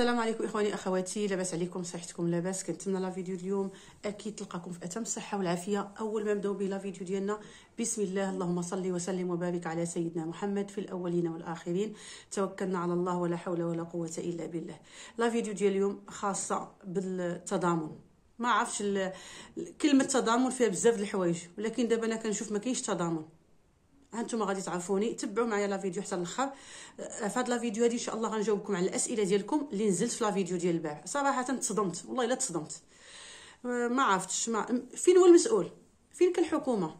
السلام عليكم اخواني اخواتي لاباس عليكم صحتكم لاباس كنتمنى لا فيديو اليوم اكيد تلقاكم في اتم الصحه والعافيه اول ما نبداو بلا فيديو ديالنا بسم الله اللهم صل وسلم وبارك على سيدنا محمد في الاولين والاخرين توكلنا على الله ولا حول ولا قوه الا بالله لا فيديو ديال اليوم خاصه بالتضامن ما عرفتش كلمه تضامن فيها بزاف د الحوايج ولكن دابا انا كنشوف ما كاينش تضامن هانتوما غادي تعرفوني تبعوا معايا لا فيديو حتى الاخر آه، في هاد لا فيديو هادي ان شاء الله غنجاوبكم على الاسئله ديالكم اللي نزلت في لا فيديو ديال البارح صراحه تصدمت والله الا تصدمت آه، ما عرفتش ما فين هو المسؤول فين الحكومه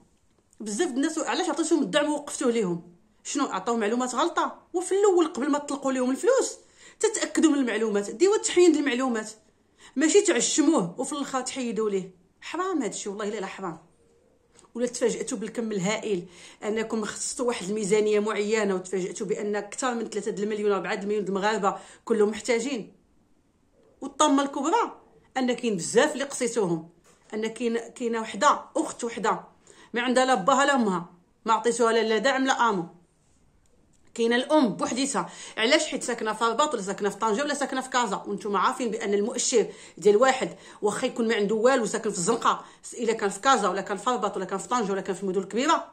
بزاف الناس علاش عطيتهم الدعم ووقفتوه ليهم شنو عطاو معلومات غلطه وفي الاول قبل ما تطلقوا ليهم الفلوس تتاكدوا من المعلومات ديوا تحيين المعلومات ماشي تعشموه وفي الاخر تحيدوا ليه حرام هادشي والله الا حرام ولا تفاجاتوا بالكم الهائل انكم خصصتوا واحد الميزانيه معينه وتفاجاتوا بان اكثر من 3 المليون 4 المليون المغاربه كلهم محتاجين والطامه الكبرى ان كاين بزاف اللي قصيتوهم ان كاين كاينه وحده اخت وحده ما عندها لا باها لا امها ما عطيتوها لا دعم لا امو كاينه الام بوحديتها علاش حيت ساكنه في الرباط ولا ساكنه في طنجه ولا ساكنه في كازا وانتم عارفين بان المؤشر ديال واحد واخا يكون ما عنده والو ساكن في الزنقه الا كان في كازا ولا كان في الرباط ولا كان في طنجه ولا كان في المدن الكبيره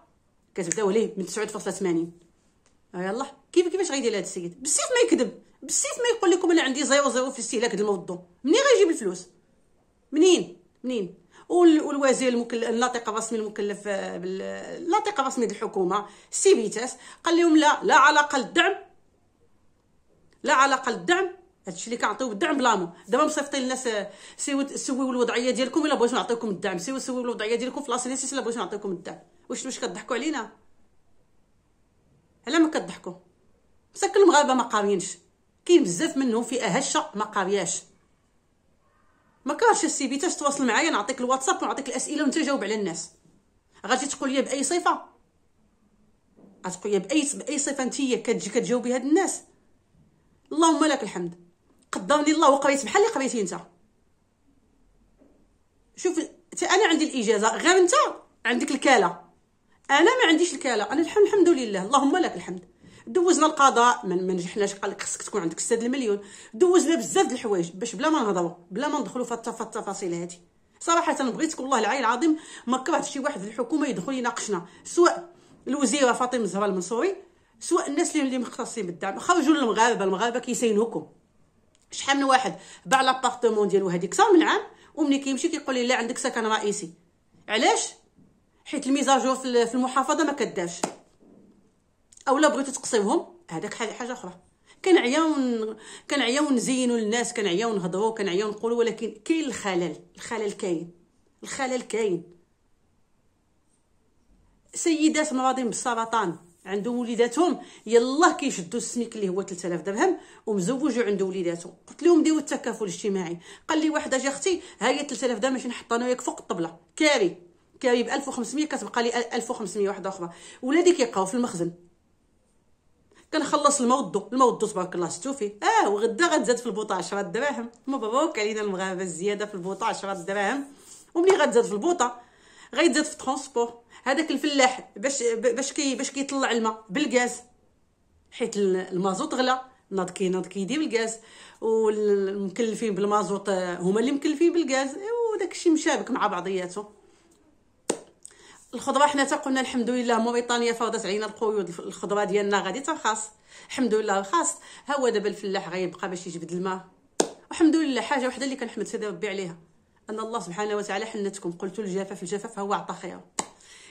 كتبداو ليه من 9.80 آه، يلا كيف كيفاش غيدير هذا السيد بالسيف ما يكذب بالسيف ما يقول لكم انا عندي زيرو زيرو في استهلاك الموضوع منين غيجيب الفلوس منين منين والوزير المكلف الناطق الرسمي المكلف آه، الناطق الرسمي للحكومه سي فيتاس قال لهم لا لا علاقه للدعم لا علاقه للدعم هادشي اللي كنعطيو بالدعم بلامو دابا مصيفطين الناس آه، سيو سويو الوضعيه ديالكم الا بغيتو نعطيكم الدعم سيو سويو الوضعيه ديالكم في لاسينيسيس الا بغيتو نعطيكم الدعم واش واش كضحكوا علينا علاه ما كضحكوا مساكن المغاربه ما قاريينش كاين بزاف منهم في اهشه ما قارياش ما كانش السي في تاش تواصل معايا نعطيك الواتساب ونعطيك الاسئله وانت جاوب على الناس غادي تقول لي باي صفه غتقول لي باي باي صفه انت كتجي كتجاوبي هاد الناس اللهم لك الحمد قدرني الله وقريت بحال اللي قريتي انت شوف حتى انا عندي الاجازه غير انت عندك الكاله انا ما عنديش الكاله انا الحمد لله اللهم لك الحمد دوزنا القضاء ما نجحناش قال لك خصك تكون عندك 6 المليون دوزنا بزاف د الحوايج باش بلا ما نهضروا بلا ما ندخلوا في التفاصيل هذه صراحه بغيتك والله العلي العظيم ما كرهت شي واحد الحكومه يدخل يناقشنا سواء الوزيره فاطمه الزهراء المنصوري سواء الناس اللي مختصين بالدعم خرجوا للمغاربه المغاربه كيسينوكم شحال من واحد باع لابارتمون ديالو هذيك كثر من عام ومني كيمشي كيقول لي لا عندك سكن رئيسي علاش حيت الميزاجور في المحافظه ما كداش او لا بغيتو تقصيوهم هذاك حاجه اخرى كنعياو كنعياو نزينوا للناس كنعياو نهضروا كنعياو نقولوا ولكن كاين الخلل الخلل كاين الخلل كاين سيدات مرضين بالسرطان عندهم وليداتهم يلاه كيشدوا السميك اللي هو 3000 درهم ومزوج وعنده وليداتو قلت لهم ديروا التكافل الاجتماعي قال لي واحد اجي اختي ها هي 3000 درهم باش نحط انا وياك فوق الطبله كاري كاري ب 1500 كتبقى لي 1500 واحده اخرى ولادي كيبقاو في المخزن كنخلص المودو المودو تبارك الله شفتو فيه اه وغدا غتزاد في البوطه 10 دراهم مبروك علينا المغاربه الزياده في البوطه 10 دراهم وملي غتزاد في البوطه غيتزاد في الترونسبور هذاك الفلاح باش باش كي باش كيطلع الماء بالغاز حيت المازوط غلا ناض كي ناض كيدي الغاز والمكلفين بالمازوط آه، هما اللي مكلفين بالغاز وداك الشيء مشابك مع بعضياته الخضره حنا تقولنا الحمد لله موريتانيا فرضت علينا القيود الخضره ديالنا غادي ترخص الحمد لله رخص ها هو دابا الفلاح غيبقى باش يجبد الماء الحمد لله حاجه وحده اللي كنحمد فيها ربي عليها ان الله سبحانه وتعالى حنتكم قلتوا الجفاف الجفاف هو عطى خير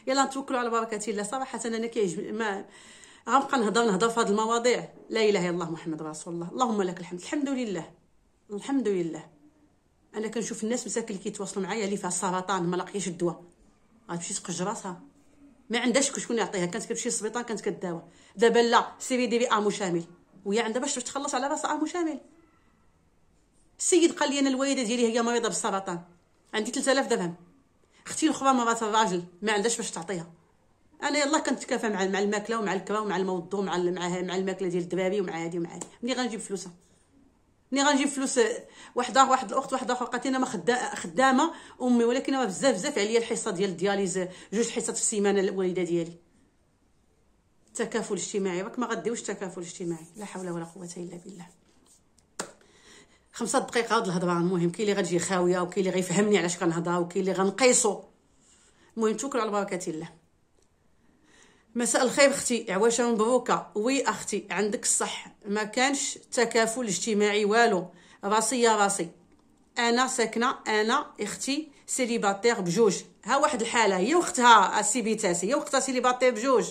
يلا نتوكلوا على بركه الله صراحه انا كيعجب ما غنبقى نهضر نهضر في هذه المواضيع لا اله الا الله محمد رسول الله اللهم لك الحمد الحمد لله الحمد لله انا كنشوف الناس مساكن كيتواصلوا معايا اللي فيها السرطان ما لاقيش الدواء غتمشي تقج راسها ما عندهاش شكون يعطيها كانت كتمشي للسبيطار كانت كداوى دابا لا سي في دي بي ا مشامل وهي عندها باش تخلص على راسها مشامل السيد قال لي انا الوالده ديالي هي مريضه بالسرطان عندي 3000 درهم اختي الاخرى مرات الراجل ما عندهاش باش تعطيها انا يلا كنتكافى مع مع الماكله ومع الكرا ومع الموضوع ومع مع مع الماكله ديال الدراري ومع هادي ومع هادي ملي غنجيب فلوسها ملي غنجيب فلوس آه، وحده واحد الاخت واحد اخرى قالت انا ما خدامه امي ولكن راه بزاف بزاف عليا الحصه ديال الدياليز جوج حصات في السيمانه الوالده ديالي التكافل الاجتماعي راك ما غديوش التكافل الاجتماعي لا حول ولا قوه الا بالله خمسة دقائق هاد الهضره المهم كاين اللي غتجي خاويه وكاين اللي غيفهمني علاش كنهضر وكاين اللي غنقيصو المهم توكل على بركه الله مساء الخير اختي عواش مبروكه وي اختي عندك الصح ما كانش تكافل اجتماعي والو راسي يا راسي انا ساكنه انا اختي سيليباتير بجوج ها واحد الحاله هي وقتها السيبيتاس هي وقتها سيليباتير بجوج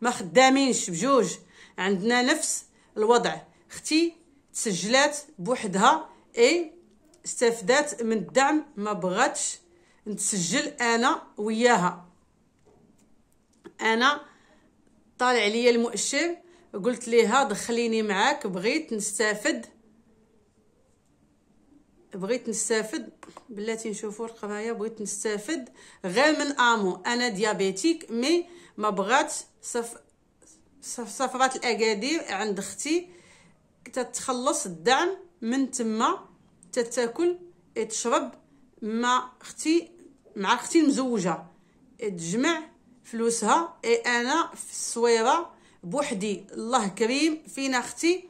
ما خدامينش بجوج عندنا نفس الوضع اختي تسجلات بوحدها اي استفدات من الدعم ما بغاتش نتسجل انا وياها انا طالع ليا المؤشر قلت ليها دخليني معاك بغيت نستافد بغيت نستافد بلاتي نشوفوا القرايا بغيت نستافد غير من امو انا ديابيتيك مي ما بغات صف صف صفرات الاكادير عند اختي تتخلص الدعم من تما تتاكل تشرب مع اختي مع اختي المزوجه تجمع فلوسها اي انا في الصويره بوحدي الله كريم فين اختي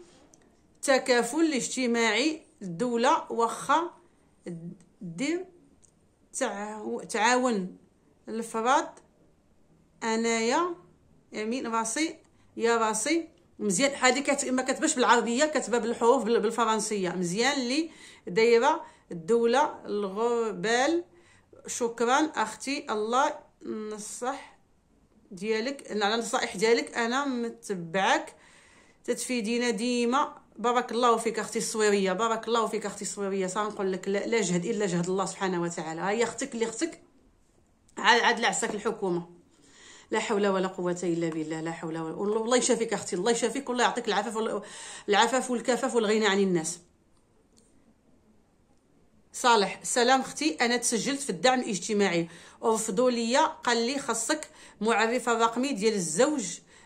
التكافل الاجتماعي الدوله واخا دير تعاون الفرد انايا يمين راسي يا راسي مزيان هادي كت... ما كتبش بالعربيه كاتبه بالحروف بالفرنسيه مزيان اللي دايره الدوله الغربال شكرا اختي الله نصح ديالك على النصائح ديالك انا متبعك تتفيدينا ديما بارك الله فيك اختي الصويريه بارك الله فيك اختي الصويريه سنقول لك لا جهد الا جهد الله سبحانه وتعالى هي اختك اللي اختك عاد عاد لعساك الحكومه لا حول ولا قوة إلا بالله لا حول ولا والله يشافيك أختي الله يشافيك والله يعطيك العفاف العفاف والكفاف والغنى عن الناس صالح سلام اختي انا تسجلت في الدعم الاجتماعي رفضوا ليا قال لي خاصك معرفه الرقمي ديال الزوج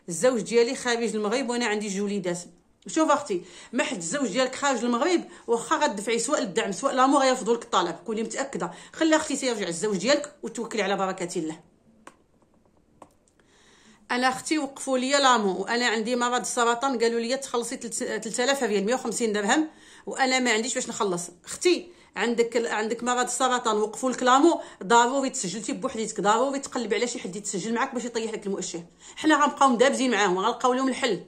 الزوج ديالي خارج المغرب وانا عندي جوليدات شوف اختي ما حد الزوج ديالك خارج المغرب واخا غدفعي سواء الدعم سواء لامو غيرفضوا لك الطلب كوني متاكده خلي اختي تيرجع الزوج ديالك وتوكلي على بركه الله انا اختي وقفوا لي لامو وانا عندي مرض السرطان قالوا لي تخلصي 3000 ريال 150 درهم وانا ما عنديش باش نخلص اختي عندك عندك مرض السرطان وقفوا لك لامو ضروري تسجلتي بوحديتك ضروري تقلبي على شي حد يتسجل معك باش يطيح لك المؤشر حنا غنبقاو مدابزين معاهم غنلقاو لهم الحل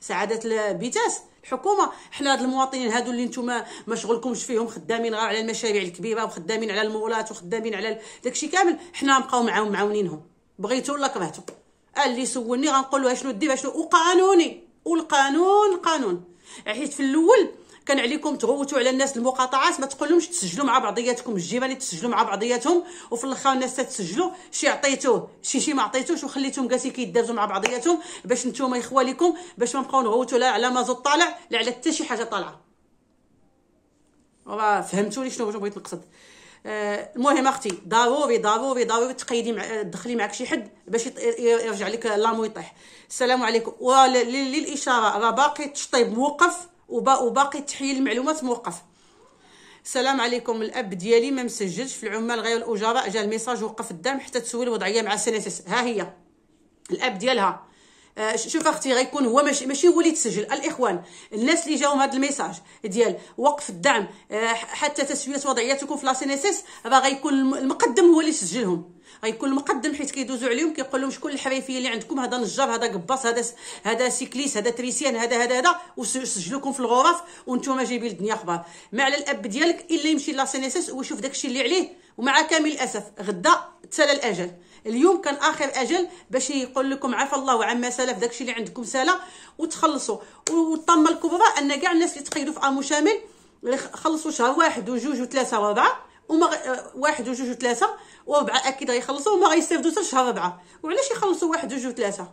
سعاده البيتاس الحكومه حنا هاد المواطنين هادو اللي نتوما ما شغلكمش فيهم خدامين غير على المشاريع الكبيره وخدامين على المولات وخدامين على داكشي كامل حنا غنبقاو معاهم معاونينهم بغيتو ولا كرهتو اللي سولني غنقول له اشنو دير اشنو وقانوني والقانون قانون حيت في الاول كان عليكم تغوتوا على الناس المقاطعات ما تقولهمش تسجلوا مع بعضياتكم اللي تسجلوا مع بعضياتهم وفي الاخر الناس تسجلوا شي عطيتوه شي شي ما عطيتوش وخليتهم جالسين كيدازوا مع بعضياتهم باش نتوما يخواليكم باش ما نبقاو نغوتوا لا على مازوت طالع لا على حتى شي حاجه طالعه وما فهمتوني شنو بغيت نقصد آه، المهم اختي ضروري ضروري ضروري تقيدي مع تدخلي معك شي حد باش يرجع لك لامو يطيح السلام عليكم وللاشاره راه باقي التشطيب موقف وباقي تحيل المعلومات موقف السلام عليكم الاب ديالي ما مسجلش في العمال غير الاجراء جا الميساج وقف الدعم حتى تسوي الوضعيه مع سينيسيس ها هي الاب ديالها آه، شوف اختي غيكون هو ماشي ماشي هو اللي تسجل الاخوان الناس اللي جاهم هذا الميساج ديال وقف الدعم آه، حتى تسويه وضعياتكم في لا سي ان اس اس غيكون المقدم هو اللي سجلهم غيكون المقدم حيت كيدوزوا عليهم كيقول لهم شكون الحريفيه اللي عندكم هذا نجار هذا قباص هذا هذا سيكليس هذا تريسيان هذا هذا هذا وسجلوكم في الغرف وانتم جايبين الدنيا اخبار ما على الاب ديالك الا يمشي لا سي ان اس اس ويشوف داكشي اللي عليه ومع كامل الاسف غدا تسال الاجل اليوم كان اخر اجل باش يقول لكم عفى الله وعما سلف داكشي اللي عندكم سالا وتخلصوا والطامه الكبرى ان كاع الناس اللي تقيدوا في امو شامل خلصوا شهر واحد وجوج وثلاثه واربعه وما آه، واحد وجوج وثلاثه واربعه اكيد غيخلصوا وما غيستافدوش حتى شهر اربعه وعلاش يخلصوا واحد وجوج وثلاثه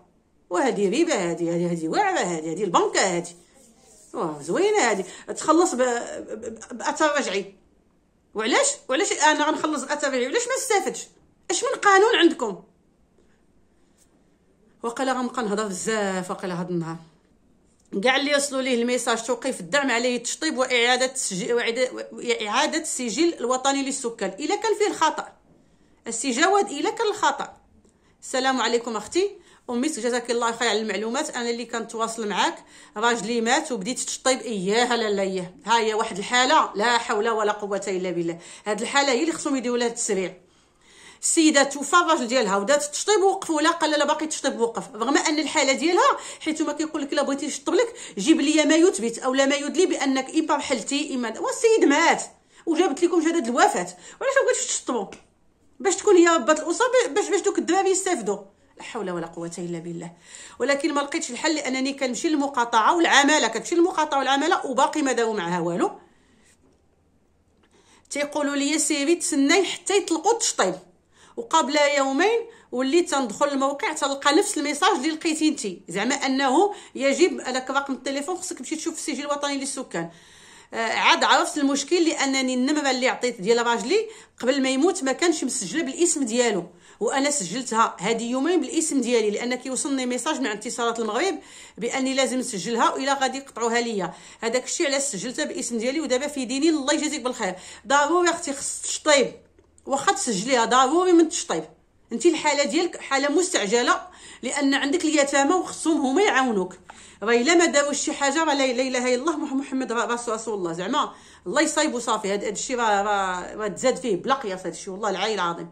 وهذه ريبه هذه هذه هذه واعره هذه هذه البنكه هذه واه زوينه هذه تخلص باثر رجعي وعلاش وعلاش انا غنخلص باثر رجعي وعلاش ما استافدش اش من قانون عندكم وقال غنبقى نهضر بزاف وقال هاد النهار كاع اللي يوصلوا ليه الميساج توقيف الدعم عليه التشطيب واعاده اعاده السجل الوطني للسكان الا كان فيه الخطا السي جواد الا كان الخطا السلام عليكم اختي امي جزاك الله خير على المعلومات انا اللي كنتواصل معاك راجلي مات وبديت تشطيب اياها لا لا ها هي واحد الحاله لا حول ولا قوه الا بالله هاد الحاله هي اللي خصهم يديروا لها التسريع السيده توفى الراجل ديالها ودات التشطيب ووقفوا ولا قال لا باقي تشطيب وقف رغم ان الحاله ديالها حيت ما كيقول لك لا بغيتي تشطب لك جيب لي ما يثبت او لا ما يدلي بانك اما بحلتي اما والسيد مات وجابت لكم شهاده الوفاه وعلاش ما تشطبو تشطبوا باش تكون هي ربات الاسره باش باش دوك الدراري يستافدوا لا حول ولا قوه الا بالله ولكن ما لقيتش الحل لانني كنمشي للمقاطعه والعماله كتمشي للمقاطعه والعماله وباقي ما داروا معها والو تيقولوا لي سيري تسناي حتى يطلقوا التشطيب وقبل يومين وليت تندخل الموقع تلقى نفس الميساج اللي لقيتي انت زعما انه يجب هذاك رقم التليفون خصك تمشي تشوف السجل الوطني للسكان آه، عاد عرفت المشكل لانني النمره اللي عطيت ديال راجلي قبل ما يموت ما كانش مسجله بالاسم ديالو وانا سجلتها هذه يومين بالاسم ديالي لان كيوصلني ميساج من اتصالات المغرب باني لازم نسجلها والا غادي يقطعوها ليا هذاك الشيء علاش سجلتها باسم ديالي ودابا في ديني الله يجازيك بالخير ضروري اختي خص التشطيب واخا تسجليها ضروري من التشطيب انت الحاله ديالك حاله مستعجله لان عندك اليتامى وخصهم هما يعاونوك راه الا ما داروش شي حاجه راه لا اله الا الله محمد رسول الله زعما الله يصايبو صافي هاد الشيء راه راه تزاد فيه بلا قياس هاد الشيء والله العلي العظيم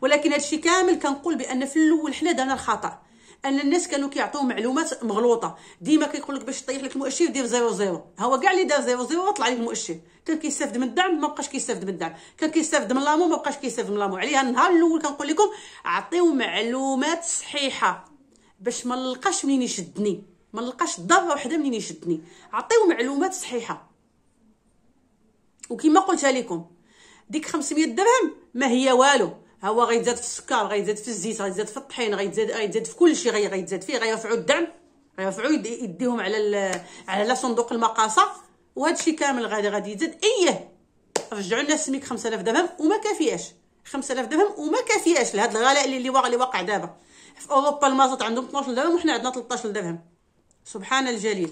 ولكن الشيء كامل كنقول بان في الاول حنا درنا الخطا ان الناس كانوا كيعطيو معلومات مغلوطه ديما كيقول لك باش طيح لك المؤشر دير زيرو زيرو ها هو كاع اللي دار زيرو زيرو طلع ليه المؤشر كان كيستافد من الدعم ما بقاش كيستافد من الدعم كان كيستافد من لامو ما بقاش كيستافد من لامو عليها النهار الاول كنقول لكم عطيو معلومات صحيحه باش ما نلقاش منين يشدني ما نلقاش ضره وحده منين يشدني عطيو معلومات صحيحه وكما قلتها لكم ديك 500 درهم ما هي والو هو غيتزاد في السكر غيتزاد في الزيت غيتزاد في الطحين غيتزاد غيتزاد في كلشي غي غيتزاد فيه غيرفعوا الدعم غيرفعوا يديهم على على صندوق المقاصه وهذا الشيء كامل غادي غادي يزاد ايه رجعوا لنا سميك 5000 درهم وما كافياش 5000 درهم وما كافياش لهذا الغلاء اللي اللي واقع اللي واقع دابا في اوروبا المازوت عندهم 12 درهم وحنا عندنا 13 درهم سبحان الجليل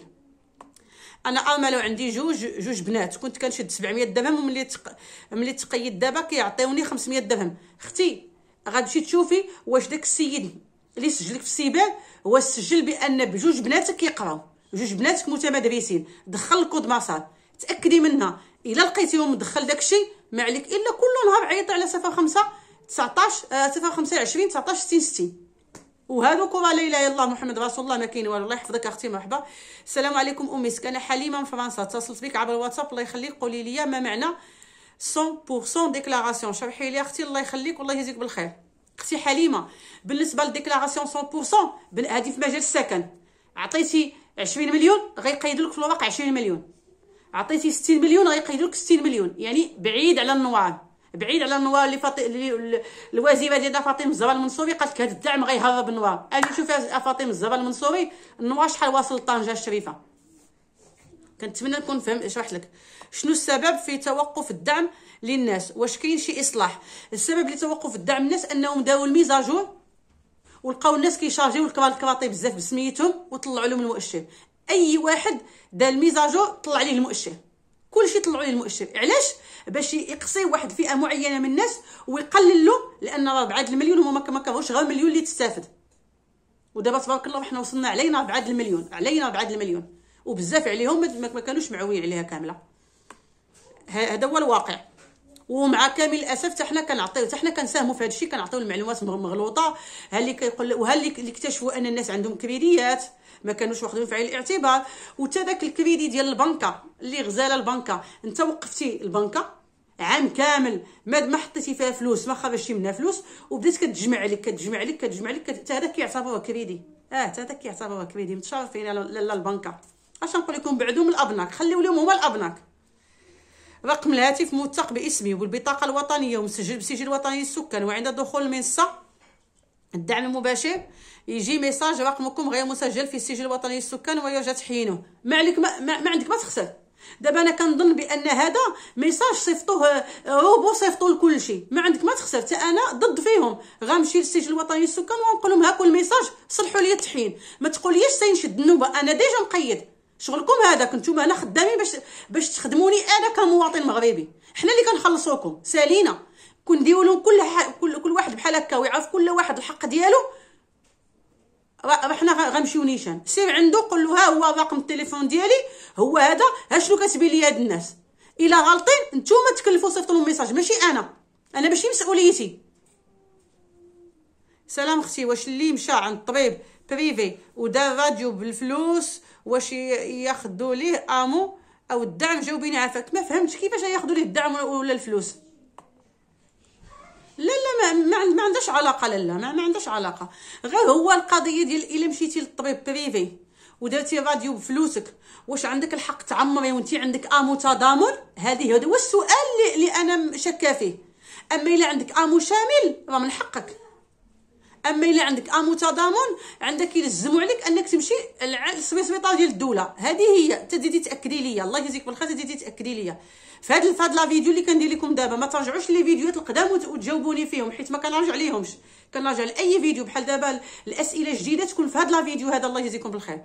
انا امل عندي جوج جوج بنات كنت كنشد 700 درهم وملي تق... ملي تقيد دابا كيعطيوني 500 درهم اختي غتمشي تشوفي واش داك السيد اللي سجلك في السباع هو سجل بان بجوج بناتك يقراو جوج بناتك متمدرسين دخل الكود مسار تاكدي منها الا لقيتيهم دخل داك الشيء ما عليك الا كل نهار عيطي على صفر 05 19 خمسة 20 19 60 60 وهذوك لا اله الا الله محمد رسول الله ما كاين والو الله يحفظك اختي مرحبا السلام عليكم امي سكنه حليمه من فرنسا اتصلت بك عبر الواتساب الله يخليك قولي لي ما معنى 100% ديكلاراسيون شرحي لي اختي الله يخليك والله يجزيك بالخير اختي حليمه بالنسبه للديكلاراسيون 100% هذه في مجال السكن عطيتي 20 مليون غيقيد لك في الورق 20 مليون عطيتي 60 مليون غيقيد لك 60 مليون يعني بعيد على النوار بعيد على نوار اللي فاطي الوزيره ديال فاطمه الزهراء المنصوري قالت لك هذا الدعم غيهرب نوار اجي شوفي فاطمه الزهراء المنصوري نوار شحال واصل طنجه الشريفه كنتمنى نكون فهم شرحت لك شنو السبب في توقف الدعم للناس واش كاين شي اصلاح السبب لتوقف الدعم للناس انهم داو الميزاجور ولقاو الناس كيشارجيو الكراطي بزاف بسميتهم وطلعوا لهم المؤشر اي واحد دار الميزاجور طلع عليه المؤشر كلشي طلعوا ليه المؤشر علاش باش يقصي واحد فئه معينه من الناس ويقلل له لان راه بعد المليون هما ما كانوش غير مليون اللي تستافد ودابا تبارك الله وحنا وصلنا علينا بعد المليون علينا بعد المليون وبزاف عليهم ما كانوش معويين عليها كامله هذا هو الواقع ومع كامل الاسف حتى حنا كنعطيو حتى حنا كنساهموا في هذا الشيء كنعطيو المعلومات مغلوطه ها اللي كيقول وها اللي اكتشفوا ان الناس عندهم كبيريات ما كانوش واخدين في عين الاعتبار وتا داك الكريدي ديال البنكه اللي غزاله البنكه انت وقفتي البنكه عام كامل ما ما حطيتي فيها فلوس ما خرجتي منها فلوس وبدات كتجمع عليك كتجمع عليك كتجمع عليك حتى هذا كيعتبروه كريدي اه حتى هذا كيعتبروه كريدي متشرفين لا البنكه اش نقول لكم بعدو من الابناك خليو لهم هما الابناك رقم الهاتف موثق باسمي والبطاقه الوطنيه ومسجل بسجل الوطني السكان وعند دخول المنصه الدعم المباشر يجي ميساج رقمكم غير مسجل في السجل الوطني السكان ويرجى تحيينه ما عليك ما, ما, عندك ما تخسر دابا انا كنظن بان هذا ميساج صيفطوه روبو صيفطوه لكل شيء ما عندك ما تخسر حتى انا ضد فيهم غنمشي للسجل الوطني السكان ونقول لهم هاكو الميساج صلحوا لي التحيين ما تقوليش سينشد النوبه انا ديجا مقيد شغلكم هذاك نتوما هنا خدامين باش باش تخدموني انا كمواطن مغربي حنا اللي كنخلصوكم سالينا كنديروا لهم كل, ح... كل كل واحد بحال هكا ويعرف كل واحد الحق ديالو راه حنا غنمشيو نيشان سير عنده قول له ها هو رقم التليفون ديالي هو هذا ها شنو كتبي لي هاد الناس الا غالطين نتوما تكلفوا صيفطوا لهم ميساج ماشي انا انا ماشي مسؤوليتي سلام اختي واش اللي مشى عند الطبيب بريفي ودار راديو بالفلوس واش ياخذوا ليه امو او الدعم جاوبيني عافاك ما فهمتش كيفاش ياخذوا ليه الدعم ولا الفلوس لا لا ما ما عندهاش علاقه لا لا ما, ما عندهاش علاقه غير هو القضيه ديال الا مشيتي للطبيب بريفي ودرتي راديو بفلوسك واش عندك الحق تعمري وانت عندك امو تضامن هذه هذا هو السؤال اللي انا شاكه فيه اما الا عندك امو شامل راه من حقك اما الا عندك امو تضامن عندك يلزموا عليك انك تمشي للسبيطار ديال الدوله هذه هي تزيدي تاكدي ليا الله يجزيك بالخير تزيدي تاكدي ليا هذا الفاد لا فيديو اللي كندير لكم دابا ما ترجعوش لي فيديوهات القدام وتجاوبوني فيهم حيت ما كنرجع ليهمش كنرجع لاي فيديو بحال دابا الاسئله الجديده تكون في هاد لا فيديو هذا الله يجزيكم بالخير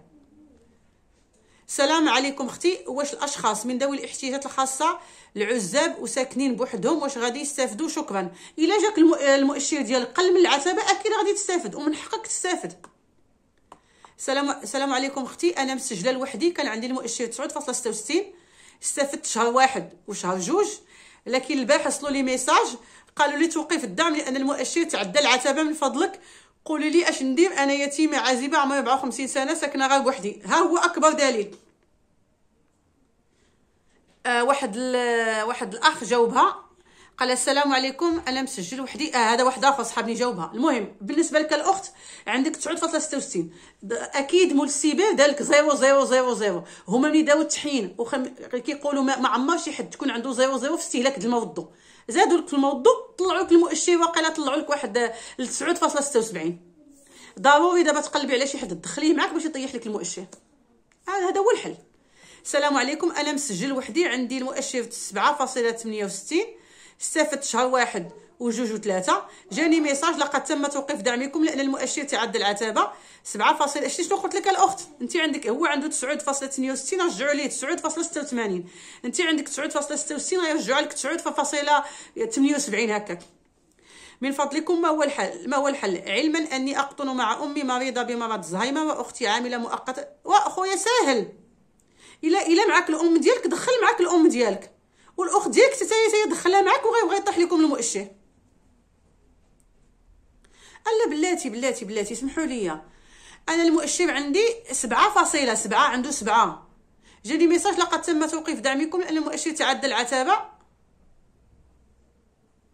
السلام عليكم اختي واش الاشخاص من ذوي الاحتياجات الخاصه العزاب وساكنين بوحدهم واش غادي يستافدوا شكرا الا جاك المؤشر ديال قل من العتبه اكيد غادي تستافد ومن حقك تستافد السلام السلام عليكم اختي انا مسجله لوحدي كان عندي المؤشر 9.66 استفدت شهر واحد وشهر جوج لكن البارح وصلوا لي ميساج قالوا لي توقيف الدعم لان المؤشر تعدى العتبه من فضلك قولي لي اش ندير انا يتيمه عازبه عمري 54 سنه ساكنه غير بوحدي ها هو اكبر دليل آه واحد واحد الاخ جاوبها قال السلام عليكم انا مسجل وحدي آه هذا واحد اخر صحابني جاوبها المهم بالنسبه لك الاخت عندك 9.66 اكيد مول السيبير دالك 0000 هما ملي داو التحيين وخم... كيقولوا ما, ما عمر شي حد تكون عنده 00 في استهلاك الماء والضوء زادوا لك في الموضوع طلعوا لك المؤشر واقيلا طلعوا لك واحد 9.76 آه، ضروري دابا تقلبي على شي حد تدخليه معاك باش يطيح لك المؤشر آه، هذا هو الحل السلام عليكم انا مسجل وحدي عندي المؤشر 7.68 استفدت شهر واحد وجوج وثلاثه جاني ميساج لقد تم توقيف دعمكم لان المؤشر تعدى العتبه 7.2 شنو قلت لك الاخت انت عندك هو عنده 9.68 رجعوا ليه 9.86 انت عندك 9.66 رجعوا لك 9.78 هكاك من فضلكم ما هو الحل ما هو الحل علما اني اقطن مع امي مريضه بمرض الزهايمر واختي عامله مؤقته واخويا ساهل الا الا معاك الام ديالك دخل معاك الام ديالك والاخت ديالك حتى هي تدخلها معاك وغيبغي يطيح لكم المؤشر الا بلاتي بلاتي بلاتي سمحوا لي انا المؤشر عندي سبعة فاصلة سبعة عنده سبعة جاني ميساج لقد تم توقيف دعمكم لان المؤشر تعدى العتابة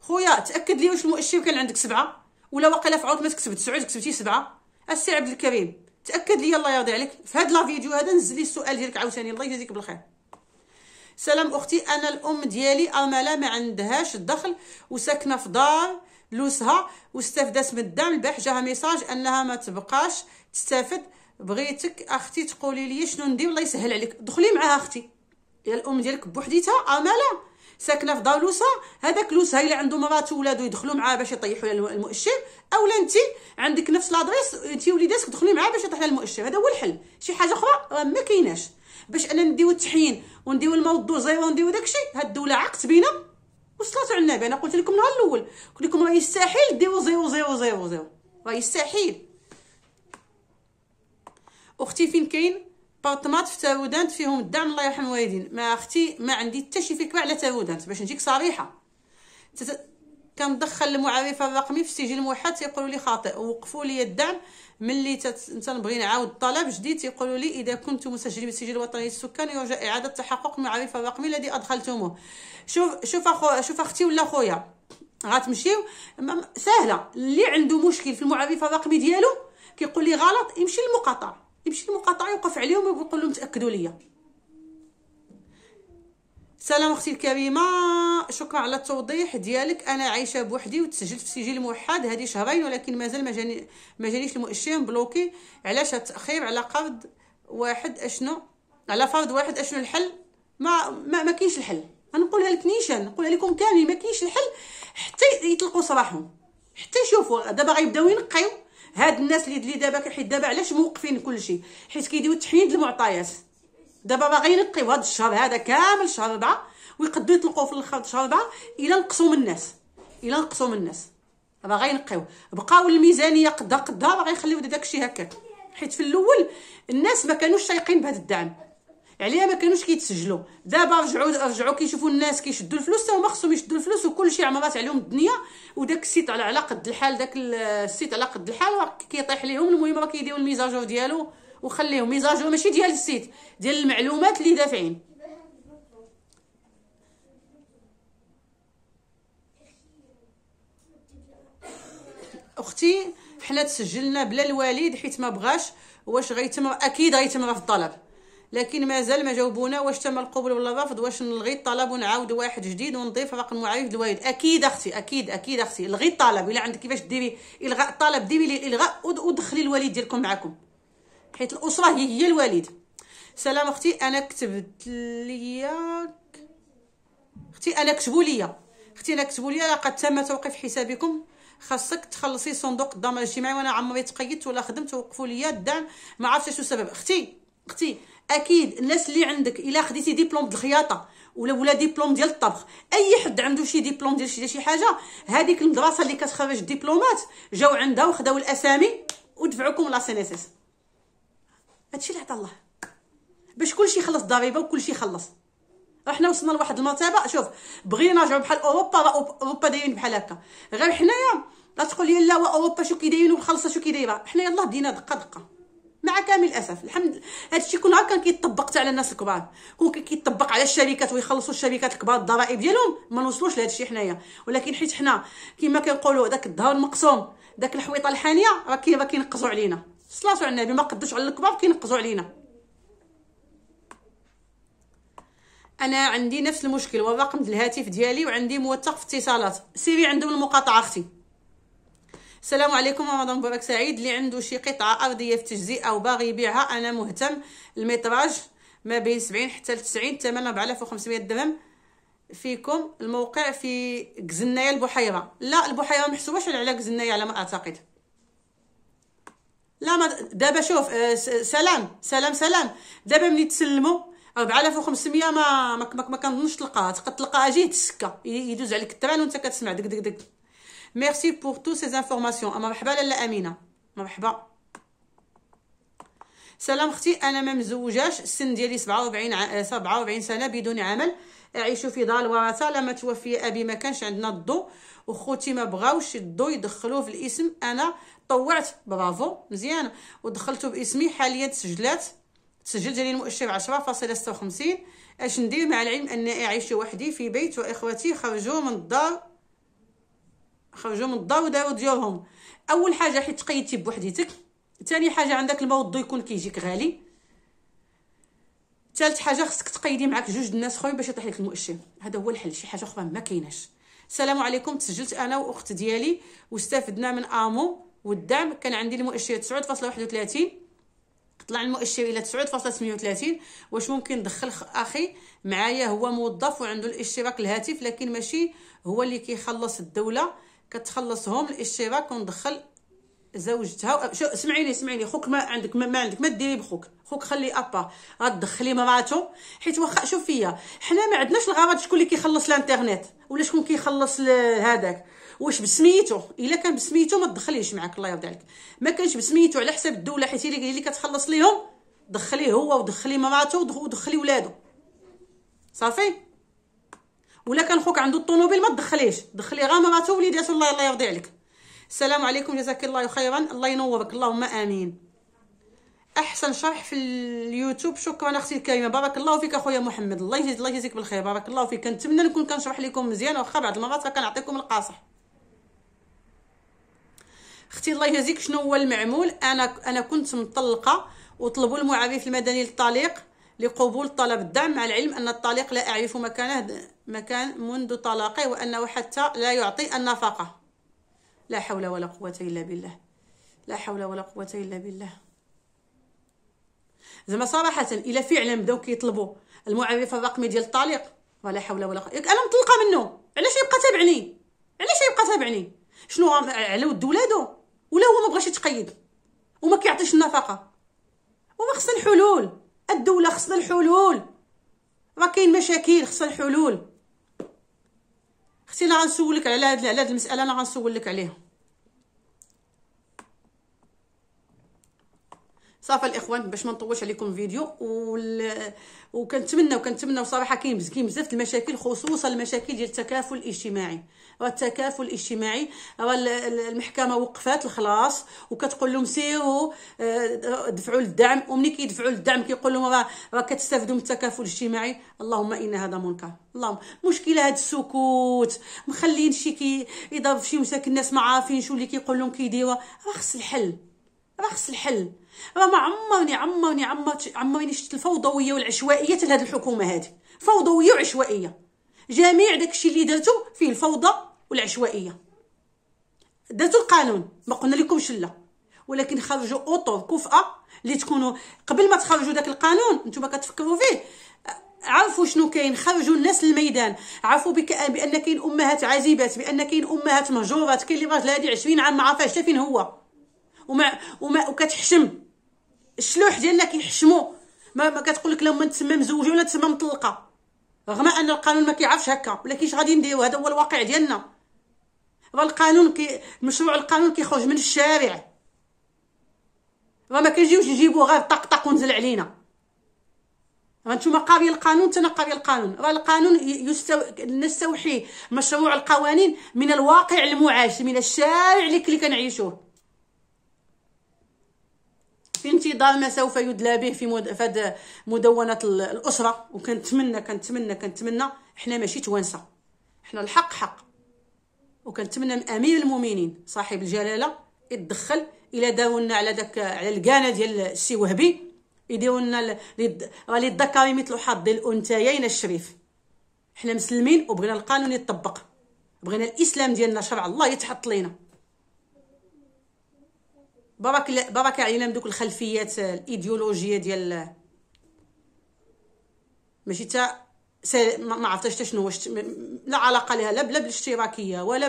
خويا تاكد لي واش المؤشر كان عندك سبعة ولا واقيلا في عوض ما تكتب تسعود كتبتي سبعة السي عبد الكريم تاكد لي الله يرضي عليك في هاد لا فيديو هذا نزل لي السؤال ديالك عاوتاني الله يجازيك بالخير سلام اختي انا الام ديالي امله ما عندهاش الدخل وساكنه في دار لوسها واستفدت من الدعم البح جاها ميساج انها ما تبقاش تستافد بغيتك اختي تقولي لي شنو ندير الله يسهل عليك دخلي معاها اختي يا الام ديالك بوحديتها اماله آه، ساكنه في دار لوسها هذاك لوسها الا عنده مرات وولادو يدخلوا معاه باش يطيحوا لها المؤشر اولا انت عندك نفس لادريس انت وليداتك دخلي معاه باش يطيح لها المؤشر هذا هو الحل شي حاجه اخرى آه، ما كايناش باش انا نديو التحيين ونديو الموضوع زيرو ونديو داكشي هاد الدوله عقت بينا وصلات على النبي انا قلت لكم نهار الاول قلت لكم راه يستحيل ديروا زيرو زيرو زيرو زيرو راه يستحيل اختي فين كاين بارطمات في تاودانت فيهم الدعم الله يرحم الوالدين ما اختي ما عندي حتى شي فكره على تاودانت باش نجيك صريحه كندخل المعرف الرقمي في السجل الموحد تيقولوا لي خاطئ وقفوا لي الدعم ملي تنبغي نعاود طلب جديد تيقولوا لي اذا كنت مسجل بالسجل الوطني للسكان يرجى اعاده تحقق المعرف الرقمي الذي ادخلتموه شوف شوف أخو شوف اختي ولا خويا غتمشيو سهله اللي عنده مشكل في المعرفه الرقمي ديالو كيقول لي غلط يمشي للمقاطعه يمشي للمقاطعه يوقف عليهم ويقول لهم تاكدوا ليا سلام اختي الكريمه شكرا على التوضيح ديالك انا عايشه بوحدي وتسجلت في سجل موحد هذه شهرين ولكن مازال ما جاني ما جانيش المؤشر بلوكي علاش التاخير على قرض واحد اشنو على فرض واحد اشنو الحل ما ما, ما كاينش الحل غنقولها لك نيشان نقولها لكم كاملين ما كاينش الحل حتى يطلقوا صراحهم حتى يشوفوا دابا غيبداو ينقيو هاد الناس اللي دابا حيت دابا علاش موقفين كلشي حيت كيديروا تحييد المعطيات دابا باغي ينقيو هاد الشهر هذا كامل شهر ربعة ويقدو يطلقوه في الاخر شهر ربعة الى نقصوا من الناس الى نقصوا من الناس باغي ينقيو بقاو الميزانيه قدا قدا باغي يخليو داك الشيء هكاك حيت في الاول الناس ما كانوش شايقين بهذا الدعم عليها ما كانوش كيتسجلوا دابا رجعوا رجعوا كيشوفوا الناس كيشدوا الفلوس تا هما خصهم يشدوا الفلوس وكل شيء عمرات عليهم الدنيا وداك السيت على على قد الحال داك السيت على قد الحال كيطيح ليهم المهم راه كيديروا الميزاجور ديالو وخليه ميزاجو ماشي ديال السيت ديال المعلومات اللي دافعين اختي حنا تسجلنا بلا الوالد حيت ما بغاش واش غيتم اكيد غيتم في الطلب لكن مازال ما جاوبونا واش تم القبول ولا الرفض واش نلغي الطلب ونعاود واحد جديد ونضيف رقم معايير الوالد اكيد اختي اكيد اكيد اختي لغي الطلب الا عندك كيفاش ديري الغاء الطلب ديري الغاء ودخلي الوالد ديالكم معكم حيت الاسره هي هي الوالد سلام اختي انا كتبت ليا اختي انا كتبوا ليا اختي انا كتبوا ليا لقد تم توقيف حسابكم خاصك تخلصي صندوق الضمان الاجتماعي وانا عمري تقيدت ولا خدمت وقفوا ليا الدعم ما عرفتش شنو السبب اختي اختي اكيد الناس اللي عندك الا خديتي ديبلوم د الخياطه ولا ولا ديبلوم ديال الطبخ اي حد عنده شي ديبلوم ديال شي, شي حاجه هذيك المدرسه اللي كتخرج الدبلومات جاو عندها وخداو الاسامي ودفعوكم لا سي هادشي اللي عطا الله باش كلشي يخلص ضريبه وكلشي يخلص احنا وصلنا لواحد المرتبه شوف بغينا نرجعوا بحال اوروبا اوروبا دايرين بحال هكا غير حنايا تقول لي لا اوروبا شو كيدايرين وخلصه شو كيدايره حنايا الله دينا دقه دقه مع كامل الاسف الحمد لله هادشي كون نهار كان كيطبق على الناس الكبار كون كان كيطبق على الشركات ويخلصوا الشركات الكبار الضرائب ديالهم ما نوصلوش لهادشي حنايا ولكن حيت حنا كما كنقولوا داك الظهر المقسوم داك الحويطه الحانيه راه كينقزوا علينا صلاتو على النبي ما قدوش على الكبار كينقزو علينا انا عندي نفس المشكل ورقم الهاتف ديالي وعندي موثق في اتصالات سيري عندهم المقاطعه اختي السلام عليكم رمضان مبارك سعيد اللي عنده شي قطعه ارضيه في تجزئه او باغي يبيعها انا مهتم الميتراج ما بين 70 حتى 90 ثمن 4500 درهم فيكم الموقع في كزنايه البحيره لا البحيره محسوبه على كزنايه على ما اعتقد لا ما دابا شوف آه، سلام سلام سلام دابا ملي تسلموا 4500 ما ما, ما, ما كنظنش تلقاها تقد تلقاها جهه السكه يدوز عليك التران وانت كتسمع دك دك دك ميرسي بور تو سي زانفورماسيون مرحبا لاله امينه مرحبا سلام اختي انا ما مزوجاش السن ديالي 47 47 سنه بدون عمل عيشوا في دار الورثه لما توفي ابي ما كانش عندنا الضو وخوتي ما بغاوش الضو يدخلوه في الاسم انا طوعت برافو مزيان ودخلته باسمي حاليا تسجلات تسجل جاني المؤشر 10.56 اش ندير مع العلم اني اعيش وحدي في بيت واخوتي خرجوا من الدار خرجوا من الدار وداروا ديورهم اول حاجه حيت تقيدتي بوحديتك ثاني حاجه عندك الماء والضو يكون كيجيك غالي ثالث حاجه خصك تقيدي معك جوج الناس خويا باش يطيح لك المؤشر هذا هو الحل شي حاجه اخرى ما كايناش السلام عليكم تسجلت انا واخت ديالي واستفدنا من امو والدعم كان عندي المؤشر 9.31 طلع المؤشر الى 9.38 واش ممكن ندخل اخي معايا هو موظف وعنده الاشتراك الهاتف لكن ماشي هو اللي كيخلص الدوله كتخلصهم الاشتراك وندخل زوجتها شو سمعيني سمعيني خوك ما عندك ما, ما عندك ما ديري بخوك خوك خلي ابا غتدخلي مراتو حيت واخا شوف فيا حنا ما عندناش الغرض شكون اللي كيخلص الانترنيت ولا شكون كيخلص هذاك واش بسميتو الا كان بسميتو ما تدخليش معاك الله يرضي عليك ما كانش بسميتو على حساب الدوله حيت هي اللي كتخلص ليهم دخليه هو ودخلي مراتو ودخلي ولادو صافي ولا كان خوك عنده الطوموبيل ما تدخليش دخلي غير مراتو وليداتو الله يرضي عليك السلام عليكم جزاك الله خيرا الله ينورك اللهم امين احسن شرح في اليوتيوب شكرا اختي الكريمه بارك الله فيك اخويا محمد الله يجزيك الله يجزيك بالخير بارك الله فيك كنتمنى نكون كنشرح لكم مزيان واخا بعض المرات كنعطيكم القاصح اختي الله يجزيك شنو هو المعمول انا انا كنت مطلقه وطلبوا المعرف المدني للطليق لقبول طلب الدعم مع العلم ان الطليق لا اعرف مكانه مكان منذ طلاقه وانه حتى لا يعطي النفقه لا حول ولا قوة إلا بالله لا حول ولا قوة إلا بالله زعما صراحة إلا فعلا بداو كيطلبوا المعرف الرقمي ديال الطليق ولا حول ولا قوة أنا مطلقة منه علاش يبقى تابعني علاش يبقى تابعني شنو على ود ولادو ولا هو ما بغاش يتقيد وما كيعطيش النفقة وما خصنا الحلول الدولة خصنا الحلول راه كاين مشاكل خصنا الحلول اختي انا غنسولك على هاد على هاد المساله انا غنسولك عليها صافي الاخوان باش ما نطولش عليكم الفيديو وال... وكنتمنى وكنتمنى بصراحه كاين كاين بزاف المشاكل خصوصا المشاكل ديال التكافل الاجتماعي التكافل الاجتماعي المحكمه وقفات الخلاص وكتقول لهم سيروا آه، دفعوا للدعم وملي كيدفعوا للدعم كيقول لهم راه كتستافدوا من التكافل الاجتماعي اللهم ان هذا منكر اللهم مشكله هذا السكوت مخلين شي كي اذا في شي مساكن الناس ما عارفين شو اللي كيقول لهم كيديروا راه خص الحل خص الحل راه ما عمرني عمرني عمرت عمرني شفت الفوضويه والعشوائيه تاع الحكومه هذه فوضويه وعشوائيه جميع داكشي اللي درتو فيه الفوضى والعشوائيه درتو القانون ما قلنا لكمش لا ولكن خرجوا اوطور كفأه اللي تكونوا قبل ما تخرجوا داك القانون نتوما كتفكروا فيه عرفوا شنو كاين خرجوا الناس للميدان عرفوا بك بان كاين امهات عازبات بان كاين امهات مهجورات كاين اللي راجل هادي 20 عام ما عارفه حتى فين هو وما وما وكتحشم الشلوح ديالنا كيحشمو ما, ما كتقول لك ما تسمى مزوجه ولا تسمى مطلقه رغم ان القانون ما كيعرفش هكا ولكن كيش غادي نديرو هذا هو الواقع ديالنا القانون كي مشروع القانون كيخرج من الشارع راه ما كنجيوش نجيبو غير طق طق ونزل علينا راه نتوما قاري القانون تنا قاري القانون راه القانون يستو... نستوحي مشروع القوانين من الواقع المعاش من الشارع اللي كنعيشوه في انتظار ما سوف يدلى به في مد... فد مدونه الاسره وكنتمنى كنتمنى كنتمنى حنا ماشي توانسه حنا الحق حق وكنتمنى من امير المؤمنين صاحب الجلاله يتدخل الى داولنا على داك على الكانه ديال السي وهبي يديرولنا لنا للذكر مثل حظ الانثيين الشريف حنا مسلمين وبغينا القانون يطبق بغينا الاسلام ديالنا شرع الله يتحط لينا بابا كلا بابا كيعينا من دوك الخلفيات الايديولوجيه ديال ماشي تا ما عرفتش حتى شنو واش لا علاقه لها لا بلا بالاشتراكيه ولا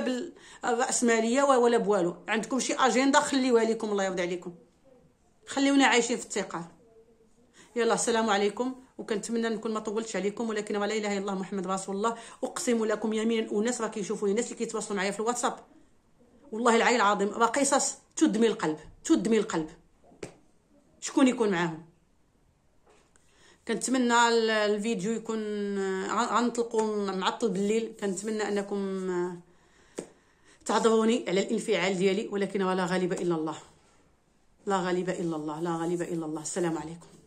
بالراسماليه ولا بوالو عندكم شي اجنده خليوها لكم الله يرضي عليكم خليونا عايشين في الثقه يلا السلام عليكم وكنتمنى نكون ما طولتش عليكم ولكن ولا اله الا الله محمد رسول الله اقسم لكم يمينا اناس راه كيشوفوني الناس اللي كيتواصلوا معايا في الواتساب والله العلي العظيم راه قصص تدمي القلب تودمي القلب شكون يكون معاهم كنتمنى الفيديو يكون آه، غنطلقو معطل بالليل كنتمنى انكم آه، تعذروني على الانفعال ديالي ولكن ولا غالب الا الله لا غالب الا الله لا غالب الا الله السلام عليكم